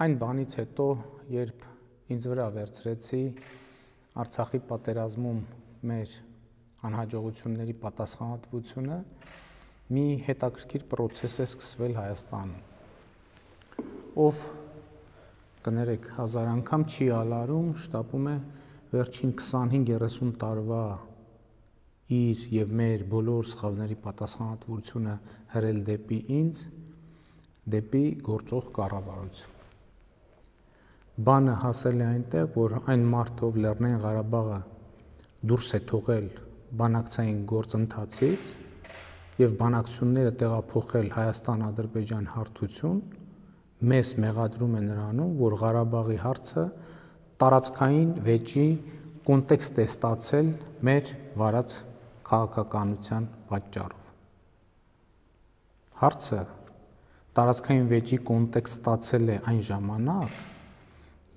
Այն բանից հետո, երբ ինձ վրա վերցրեցի Արցախի պատերազմում մեր անհաջողությունների պատասխանատվությունը, մի հետաքրքիր process է սկսվել Հայաստանում։ Ով կներեք հազար անգամ չի ալարում, շտապում է վերջին 25-30 տարվա իր եւ մեր բոլոր սխալների պատասխանատվությունը հրել դեպի ինձ, դեպի գործող կառավարություն բանը հասել է այնտեղ, որ այն մարդով Լեռնային Ղարաբաղը դուրս է թողել բանակցային գործընթացից եւ բանակցությունները տեղափոխել Հայաստան-Ադրբեջան հարթություն, մեզ մեղադրում է նրանում, որ Ղարաբաղի հարցը տարածքային վեճի կոնտեքստ է ստացել մեր վարած քաղաքականության պատճառով։ Հարցը տարածքային վեճի կոնտեքստ ստացել է այն ժամանակ,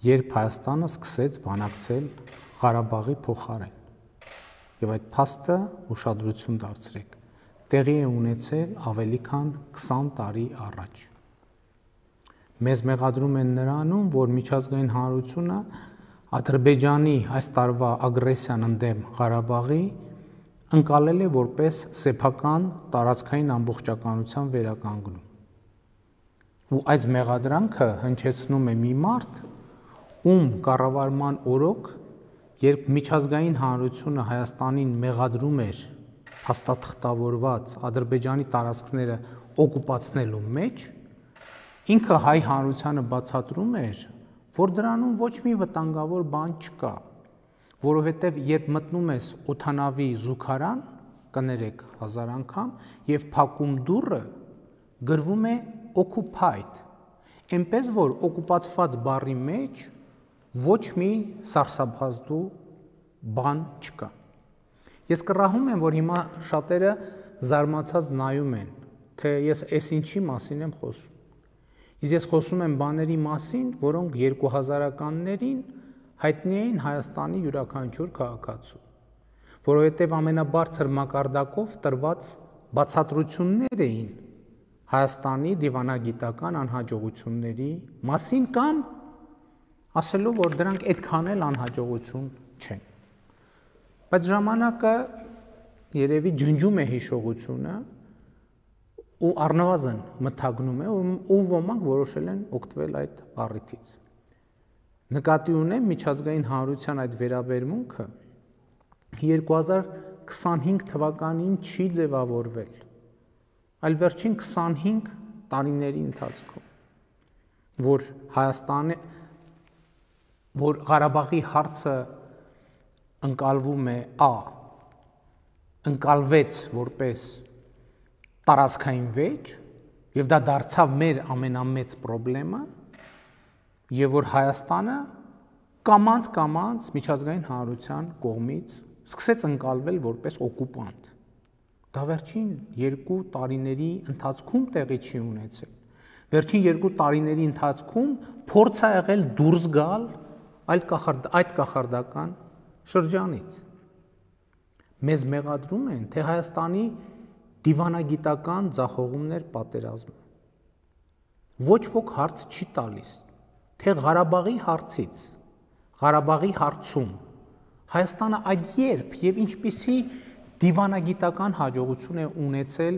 երբ Հայաստանը սկսեց բանակցել Ղարաբաղի փոխարեն։ Եվ այդ փաստը ուշադրություն դարձրեք։ Տեղի է ունեցել ավելի քան 20 տարի առաջ։ Մեզ մեղադրում են նրանում, որ միջազգային հանրությունը Ադրբեջանի այս տարվա ագրեսիան ընդդեմ Ղարաբաղի ընկալել է որպես սեփական տարածքային ամբողջականության վերականգնում։ Ու այս մեղադրանքը հնչեցնում է մի մարդ, ում կառավարման օրոք երբ միջազգային հանրությունը Հայաստանին մեղադրում էր հաստատխտավորված Ադրբեջանի տարածքները օկուպացնելու մեջ, ինքը հայ հանրությանը բացատրում էր, որ դրանում ոչ մի վտանգավոր բան չկա, որովհետև երբ մտնում ես օթանավի զուգարան, կներեք հազար անգամ, եւ փակում դուռը գրվում է occupied, այնպես որ օկուպացված բառի մեջ ոչ մի սարսափազդու բան չկա։ Ես կռահում եմ, որ հիմա շատերը զարմացած նայում են, թե ես այս ինչի մասին եմ խոսում։ Իսկ ես խոսում եմ բաների մասին, որոնք 2000-ականներին հայտնի էին Հայաստանի յուրաքանչյուր քաղաքացու, որովհետև ամենաբարձր մակարդակով տրված բացատրություններ էին Հայաստանի դիվանագիտական անհաջողությունների մասին կամ ասելով որ դրանք այդքան էլ անհաջողություն չեն։ Բայց ժամանակը երևի ջնջում է հիշողությունը ու առնվազն մթագնում է ու ոմանք որոշել են օգտվել այդ առիթից։ Նկատի ունեմ միջազգային հանրության այդ վերաբերմունքը 2025 թվականին չի ձևավորվել, այլ վերջին 25 տարիների ընթացքում, որ Հայաստանը որ Ղարաբաղի հարցը ընկալվում է a ընկալվեց որպես տարածքային վեճ եւ դա դարձավ մեր ամենամեծ խնդրը եւ որ Հայաստանը կամած կամած միջազգային հանրության կողմից սկսեց ընկալվել որպես օկուպանտ դա վերջին 2 տարիների ընթացքում տեղի չի ունեցել։ Վերջին 2 տարիների ընթացքում փորձ ա եղել դուրս գալ այլ կախարդ այդ կախարդական շրջանից մեզ մեղադրում են թե Հայաստանի դիվանագիտական ձախողումներ պատերազմը ոչ ոք հարց չի տալիս թե Ղարաբաղի հարցից Ղարաբաղի հարցում Հայաստանը այդ երբ եւ ինչպիսի դիվանագիտական հաջողություն է ունեցել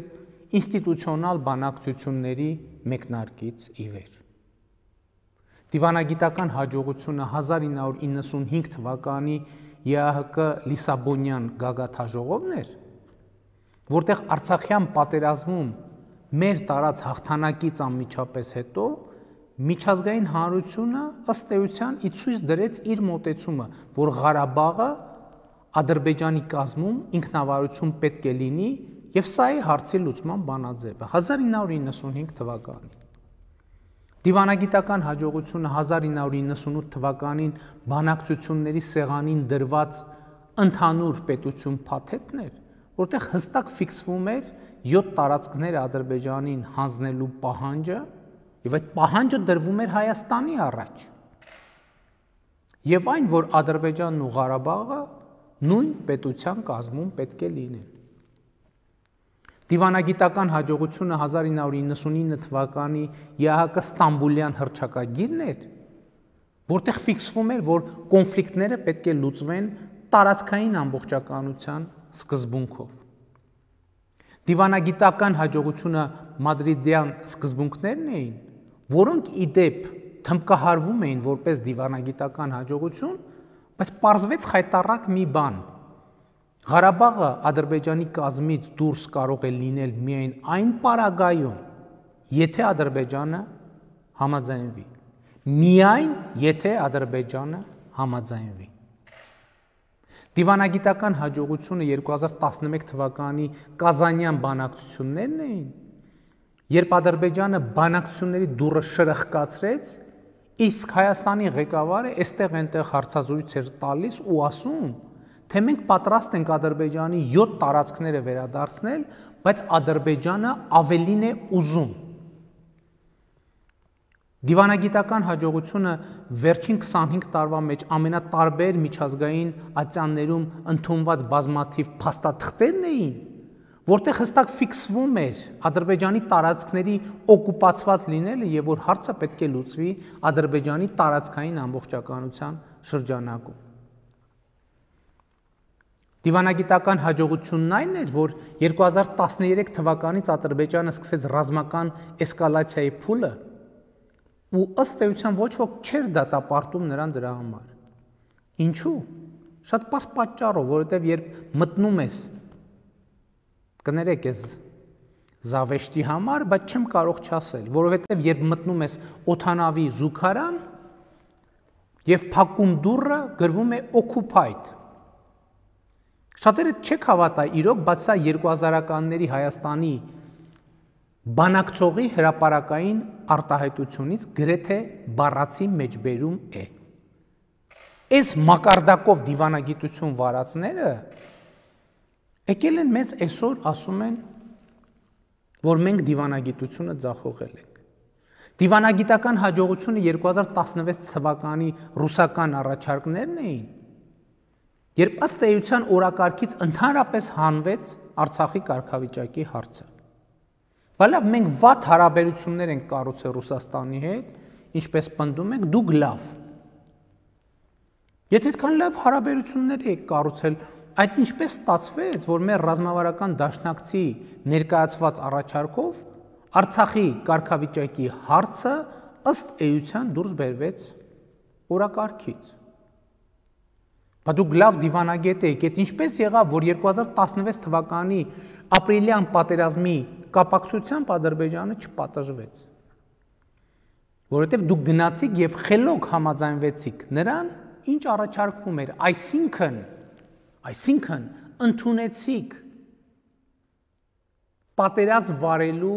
ինստիտուցիոնալ բանակցությունների մեկնարկից ի վեր Դիվանագիտական հաջողությունը 1995 թվականի ԵԱՀԿ Լիսաբոնյան գագաթ հաջողովն էր, որտեղ Արցախյան պատերազմում մեր տարած հաղթանակից անմիջապես հետո միջազգային հանրությունը ըստ էության ի ցույց դրեց իր մտեցումը, որ Ղարաբաղը Ադրբեջանի կազմում ինքնավարություն պետք է լինի եւ սա է հարցի լուծման բանաձևը 1995 թվականին։ Դիվանագիտական հաջողությունը 1998 թվականին բանակցությունների սեղանին դրված ընդհանուր պետություն փաթեթն էր, որտեղ հստակ ֆիքսվում էր 7 տարածքներ Ադրբեջանին հանձնելու պահանջը, եւ այդ պահանջը դրվում էր Հայաստանի առաջ։ Եվ այն, որ Ադրբեջանն ու Ղարաբաղը նույն պետության կազմում պետք է լինեն։ Դիվանագիտական հաջողությունը 1999 թվականի ԵԱՀԿ Ստամբուլյան հրճակագիրն էր, որտեղ ֆիքսվում էր, որ կոնֆլիկտները պետք է լուծվեն տարածքային ամբողջականության սկզբունքով։ Դիվանագիտական հաջողությունը մադրիդյան սկզբունքներն էին, որոնք ի դեպ թմբկահարվում էին որպես դիվանագիտական հաջողություն, բայց պարզվեց խայտարակ մի բան, Ղարաբաղը Ադրբեջանի կազմից դուրս կարող է լինել միայն այն պարագայում, եթե Ադրբեջանը համաձայնվի։ Միայն եթե Ադրբեջանը համաձայնվի։ Դիվանագիտական հաջողությունը 2011 թվականի Կազանյան բանակցություններն էին, երբ Ադրբեջանը բանակցությունների դուրը շրխկացրեց, իսկ Հայաստանի ղեկավարը այստեղ-այնտեղ հարցազրույց էր տալիս ու ասում, թե մենք պատրաստ ենք Ադրբեջանի 7 տարածքները վերադարձնել, բայց Ադրբեջանը ավելին է ուզում։ Դիվանագիտական հաջողությունը վերջին 25 տարվա մեջ ամենատարբեր միջազգային ատյաններում ընդունված բազմաթիվ փաստաթղթերն էին, որտեղ հստակ ֆիքսվում էր Ադրբեջանի տարածքների օկուպացված լինելը եւ որ հարցը պետք է լուծվի Ադրբեջանի տարածքային ամբողջականության շրջանակում։ Դիվանագիտական հաջողությունն այն էր, որ 2013 թվականից Ադրբեջանը սկսեց ռազմական էսկալացիայի փուլը, ու ըստ էության ոչ ոք չէր դատապարտում նրան դրա համար։ Ինչու՞։ Շատ པարզ պատճառով, որովհետև երբ մտնում ես կներեք ես զավեշտի համար, բայց չեմ կարող չասել, որովհետև երբ մտնում ես օթանավի զուգարան եւ փակում դուռը գրվում է occupied Շատերը չեք հավատա, իրոք, բայց սա 2000-ականների Հայաստանի բանակցողի հրաապարակային արտահայտությունից գրեթե բառացի մեջբերում է։ Այս մակարդակով դիվանագիտություն վարածները եկել են մեզ այսօր ասում են, որ մենք դիվանագիտությունը ձախողել ենք։ Դիվանագիտական հաջողությունը 2016 թվականի ռուսական առաջարկներն էին, Երբ ըստ էության օրակարգից ընդհանրապես հանվեց Արցախի կարգավիճակի հարցը։ Բալավ մենք ված հարաբերություններ ենք կառուցել Ռուսաստանի հետ, ինչպես պնդում եք, դուք լավ։ Եթե այդքան լավ հարաբերություններ եք կառուցել, այդ ինչպես ստացվեց, որ մեր ռազմավարական դաշնակցի ներկայացված առաջարկով Արցախի կարգավիճակի հարցը ըստ էության դուրս բերվեց օրակարգից։ Բա դուք լավ դիվանագետ եք, այդ ինչպես եղավ, որ 2016 թվականի ապրիլյան պատերազմի կապակցությամբ Ադրբեջանը չպատժվեց։ Որովհետև դուք գնացիք եւ խելոք համաձայնվեցիք նրան, ինչ առաջարկվում էր, այսինքն, այսինքն ընդունեցիք պատերազմ վարելու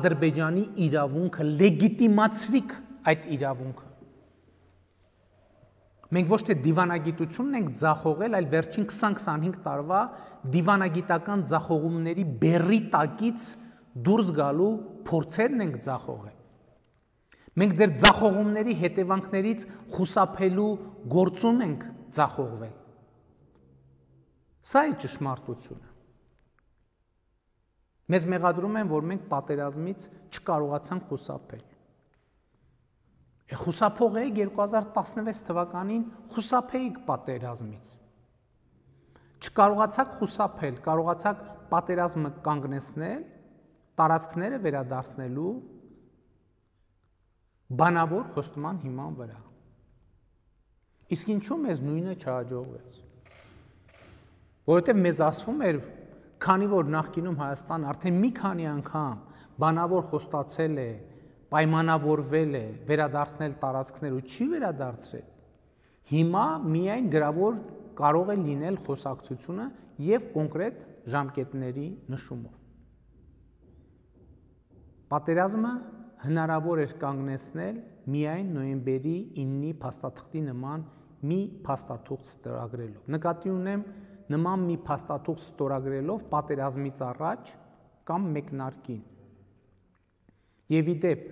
Ադրբեջանի իրավունքը լեգիտիմացրիք այդ իրավունքը Մենք ոչ թե դիվանագիտությունն ենք ձախողել, այլ վերջին 20-25 տարվա դիվանագիտական ձախողումների բերի տակից դուրս գալու փորձերն ենք ձախողել։ Մենք ձեր ձախողումների հետևանքներից խուսափելու գործում ենք ձախողվել։ Սա է ճշմարտությունը։ Մեզ մեղադրում են, որ մենք պատերազմից չկարողացանք խուսափել։ Խուսափող էիք 2016 թվականին խուսափեիք պատերազմից։ Չկարողացաք խուսափել, կարողացաք պատերազմը կանգնեցնել, տարածքները վերադարձնելու բանավոր խոստման հիման վրա։ Իսկ ինչու մեզ նույնը չհաջողվեց։ Որովհետև մեզ ասվում էր, քանի որ նախկինում Հայաստան արդեն մի քանի անգամ բանավոր խոստացել է պայմանավորվել է վերադարձնել տարածքներ ու չի վերադարձրել, հիմա միայն գրավոր կարող է լինել խոսակցությունը եւ կոնկրետ ժամկետների նշումով։ Պատերազմը հնարավոր էր կանգնեցնել միայն նոյեմբերի 9-ի փաստաթղթի նման մի փաստաթուղթ ստորագրելով։ Նկատի ունեմ նման մի փաստաթուղթ ստորագրելով պատերազմից առաջ կամ մեկնարկին Եվ ի դեպ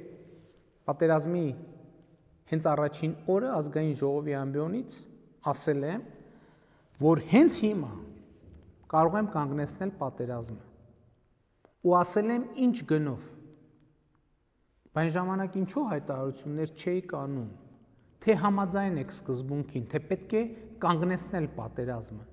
պատերազմի հենց առաջին օրը ազգային ժողովի ամբիոնից ասել եմ, որ հենց հիմա կարող եմ կանգնեցնել պատերազմը։ Ու ասել եմ ինչ գնով։ Բայց ժամանակ ինչու հայտարարություններ չէի կանում, թե համաձայն եք սկզբունքին, թե պետք է կանգնեցնել պատերազմը